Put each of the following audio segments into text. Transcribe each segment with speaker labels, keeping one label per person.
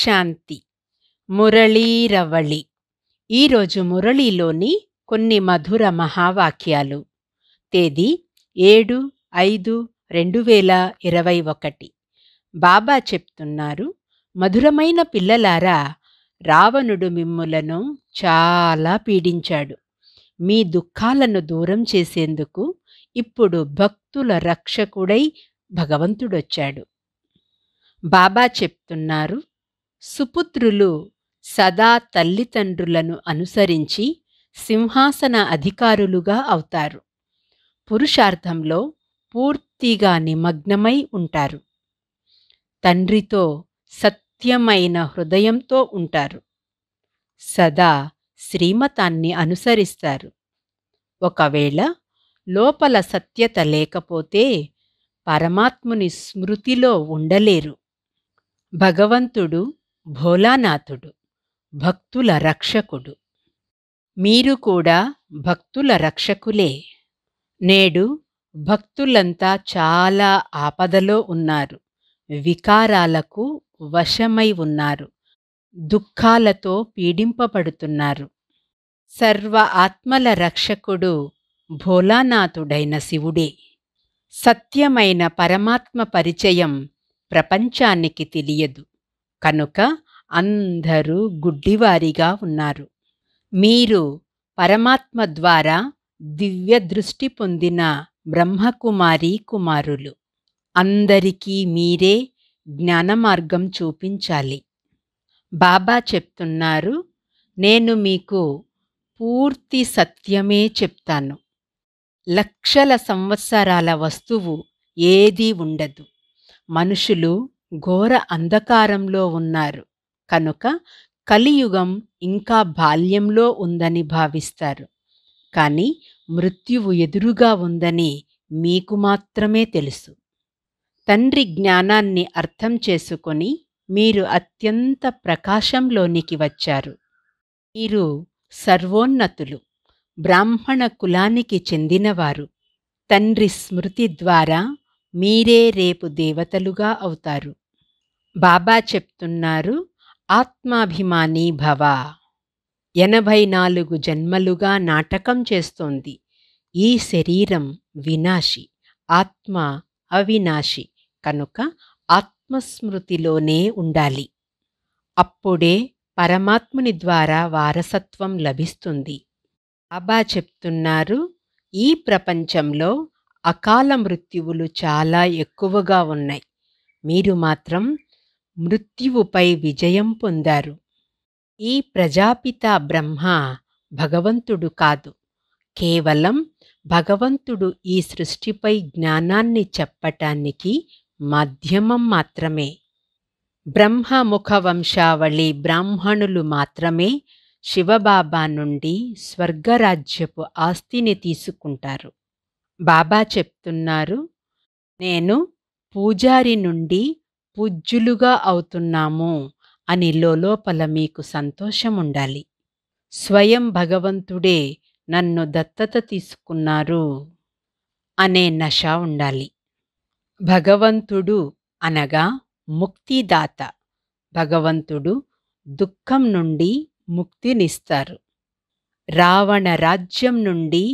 Speaker 1: శాంతి మురళీరవళి ఈరోజు మురళీలోని కొన్ని మధుర మహావాక్యాలు తేదీ ఏడు ఐదు రెండు వేల ఇరవై ఒకటి బాబా చెప్తున్నారు మధురమైన పిల్లలారా రావణుడు మిమ్ములను చాలా పీడించాడు మీ దుఃఖాలను దూరం చేసేందుకు ఇప్పుడు భక్తుల రక్షకుడై భగవంతుడొచ్చాడు బాబా చెప్తున్నారు సుపుత్రులు సదా తల్లిదండ్రులను అనుసరించి సింహాసన అధికారులుగా అవుతారు పురుషార్థంలో పూర్తిగా నిమగ్నమై ఉంటారు తండ్రితో సత్యమైన హృదయంతో ఉంటారు సదా శ్రీమతాన్ని అనుసరిస్తారు ఒకవేళ లోపల సత్యత లేకపోతే పరమాత్ముని స్మృతిలో ఉండలేరు భగవంతుడు భోలానాథుడు భక్తుల రక్షకుడు మీరు కూడా భక్తుల రక్షకులే నేడు భక్తులంతా చాలా ఆపదలో ఉన్నారు వికారాలకు వశమై ఉన్నారు దుఃఖాలతో పీడింపబడుతున్నారు సర్వ ఆత్మల రక్షకుడు భోలానాథుడైన శివుడే సత్యమైన పరమాత్మ పరిచయం ప్రపంచానికి తెలియదు కనుక అందరూ గుడ్డివారిగా ఉన్నారు మీరు పరమాత్మ ద్వారా దివ్య దృష్టి పొందిన బ్రహ్మకుమారి కుమారులు అందరికీ మీరే జ్ఞానమార్గం చూపించాలి బాబా చెప్తున్నారు నేను మీకు పూర్తి సత్యమే చెప్తాను లక్షల సంవత్సరాల వస్తువు ఏదీ ఉండదు మనుషులు ఘోర అంధకారంలో ఉన్నారు కనుక కలియుగం ఇంకా బాల్యంలో ఉందని భావిస్తారు కానీ మృత్యువు ఎదురుగా ఉందని మీకు మాత్రమే తెలుసు తండ్రి జ్ఞానాన్ని అర్థం చేసుకొని మీరు అత్యంత ప్రకాశంలోనికి వచ్చారు మీరు సర్వోన్నతులు బ్రాహ్మణ కులానికి చెందినవారు తండ్రి స్మృతి ద్వారా మీరే రేపు దేవతలుగా అవుతారు బాబా చెప్తున్నారు ఆత్మాభిమాని భవ ఎనభై నాలుగు జన్మలుగా నాటకం చేస్తోంది ఈ శరీరం వినాశి ఆత్మ అవినాశి కనుక ఆత్మస్మృతిలోనే ఉండాలి అప్పుడే పరమాత్ముని ద్వారా వారసత్వం లభిస్తుంది బాబా చెప్తున్నారు ఈ ప్రపంచంలో అకాల మృత్యువులు చాలా ఎక్కువగా ఉన్నాయి మీరు మాత్రం మృత్యువుపై విజయం పొందారు ఈ ప్రజాపిత బ్రహ్మ భగవంతుడు కాదు కేవలం భగవంతుడు ఈ సృష్టిపై జ్ఞానాన్ని చెప్పటానికి మాధ్యమం మాత్రమే బ్రహ్మముఖ వంశావళి బ్రాహ్మణులు మాత్రమే శివబాబా నుండి స్వర్గరాజ్యపు ఆస్తిని తీసుకుంటారు బాబా చెప్తున్నారు నేను పూజారి నుండి పూజ్యులుగా అవుతున్నాము అని లోపల మీకు సంతోషం ఉండాలి స్వయం భగవంతుడే నన్ను దత్తత తీసుకున్నారు అనే నష ఉండాలి భగవంతుడు అనగా ముక్తిదాత భగవంతుడు దుఃఖం నుండి ముక్తినిస్తారు రావణ రాజ్యం నుండి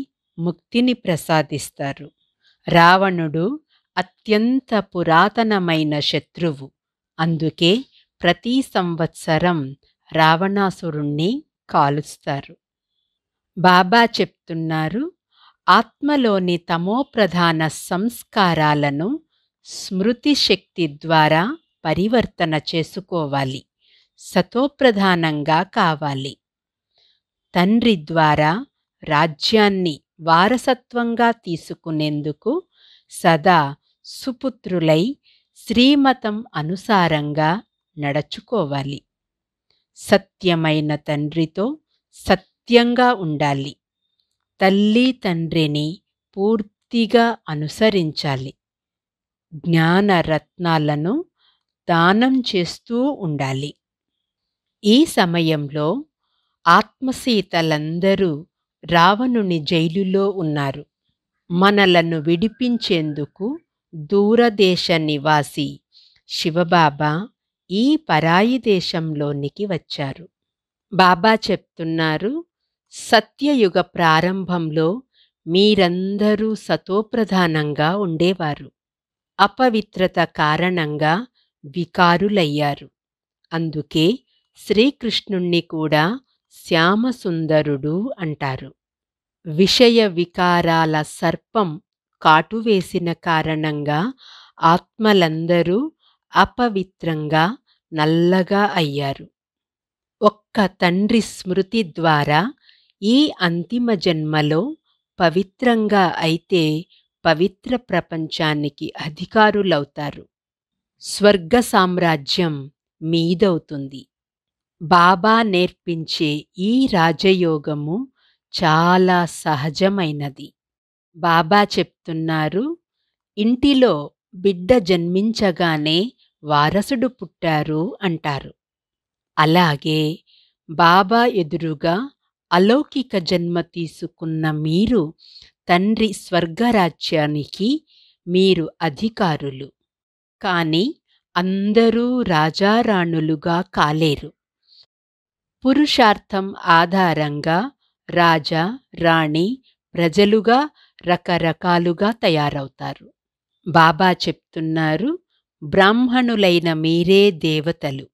Speaker 1: ముక్తిని ప్రసాదిస్తారు రావణుడు అత్యంత పురాతనమైన శత్రువు అందుకే ప్రతి సంవత్సరం రావణాసురుణ్ణి కాలుస్తారు బాబా చెప్తున్నారు ఆత్మలోని తమోప్రధాన సంస్కారాలను స్మృతి శక్తి ద్వారా పరివర్తన చేసుకోవాలి సతోప్రధానంగా కావాలి తండ్రి ద్వారా రాజ్యాన్ని వారసత్వంగా తీసుకునేందుకు సదా సుపుత్రులై శ్రీమతం అనుసారంగా నడుచుకోవాలి సత్యమైన తండ్రితో సత్యంగా ఉండాలి తల్లి తండ్రిని పూర్తిగా అనుసరించాలి జ్ఞానరత్నాలను దానం చేస్తూ ఉండాలి ఈ సమయంలో ఆత్మసీతలందరూ రావణుని జైలులో ఉన్నారు మనలను విడిపించేందుకు దూరదేశ నివాసి శివబాబా ఈ పరాయి దేశంలోనికి వచ్చారు బాబా చెప్తున్నారు సత్యయుగ ప్రారంభంలో మీరందరూ సతోప్రధానంగా ఉండేవారు అపవిత్రత కారణంగా వికారులయ్యారు అందుకే శ్రీకృష్ణుణ్ణి కూడా శ్యామసుందరుడు అంటారు విషయ వికారాల సర్పం కాటు వేసిన కారణంగా ఆత్మలందరూ అపవిత్రంగా నల్లగా అయ్యారు ఒక్క తండ్రి స్మృతి ద్వారా ఈ అంతిమ జన్మలో పవిత్రంగా అయితే పవిత్ర ప్రపంచానికి అధికారులవుతారు స్వర్గ సామ్రాజ్యం మీదవుతుంది బాబా నేర్పించే ఈ రాజయోగము చాలా సహజమైనది బాబా చెప్తున్నారు ఇంటిలో బిడ్డ జన్మించగానే వారసుడు పుట్టారు అంటారు అలాగే బాబా ఎదురుగా అలౌకిక జన్మ తీసుకున్న మీరు తండ్రి స్వర్గరాజ్యానికి మీరు అధికారులు కానీ అందరూ రాజారాణులుగా కాలేరు పురుషార్థం ఆధారంగా రాజా రాణి ప్రజలుగా రకరకాలుగా తయారవుతారు బాబా చెప్తున్నారు బ్రాహ్మణులైన మీరే దేవతలు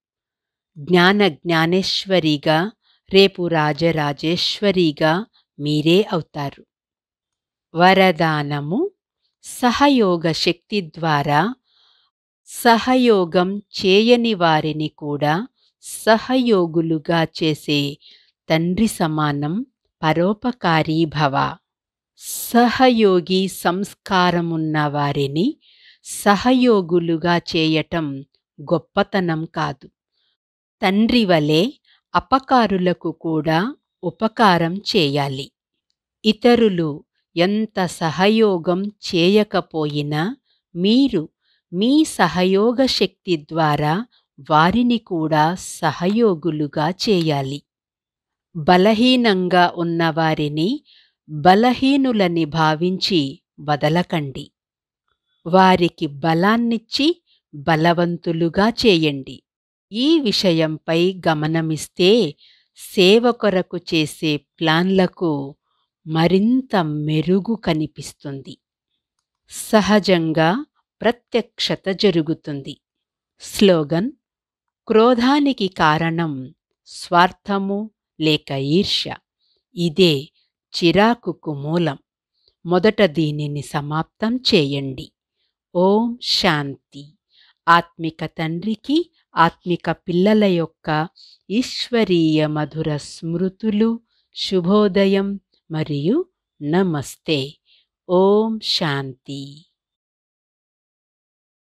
Speaker 1: జ్ఞాన జ్ఞానేశ్వరిగా రేపు రాజరాజేశ్వరిగా మీరే అవుతారు వరదానము సహయోగ శక్తి ద్వారా సహయోగం చేయని వారిని కూడా సహయోగులుగా చేసే తండ్రి సమానం పరోపకారీ భవ సహయోగి సంస్కారమున్న వారిని సహయోగులుగా చేయటం గొప్పతనం కాదు తండ్రి వలె అపకారులకు కూడా ఉపకారం చేయాలి ఇతరులు ఎంత సహయోగం చేయకపోయినా మీరు మీ సహయోగ శక్తి ద్వారా వారిని కూడా సహయోగులుగా చేయాలి బలహీనంగా ఉన్నవారిని బలహీనులని భావించి వదలకండి వారికి బలాన్నిచ్చి బలవంతులుగా చేయండి ఈ విషయంపై గమనమిస్తే సేవ కొరకు చేసే ప్లాన్లకు మరింత మెరుగు కనిపిస్తుంది సహజంగా ప్రత్యక్షత జరుగుతుంది స్లోగన్ క్రోధానికి కారణం స్వార్థము లేక ఈర్ష్య ఇదే చిరాకుకు మూలం మొదట దీనిని సమాప్తం చేయండి ఓం శాంతి ఆత్మిక తండ్రికి ఆత్మిక పిల్లల యొక్క ఈశ్వరీయ మధుర స్మృతులు శుభోదయం మరియు నమస్తే ఓం శాంతి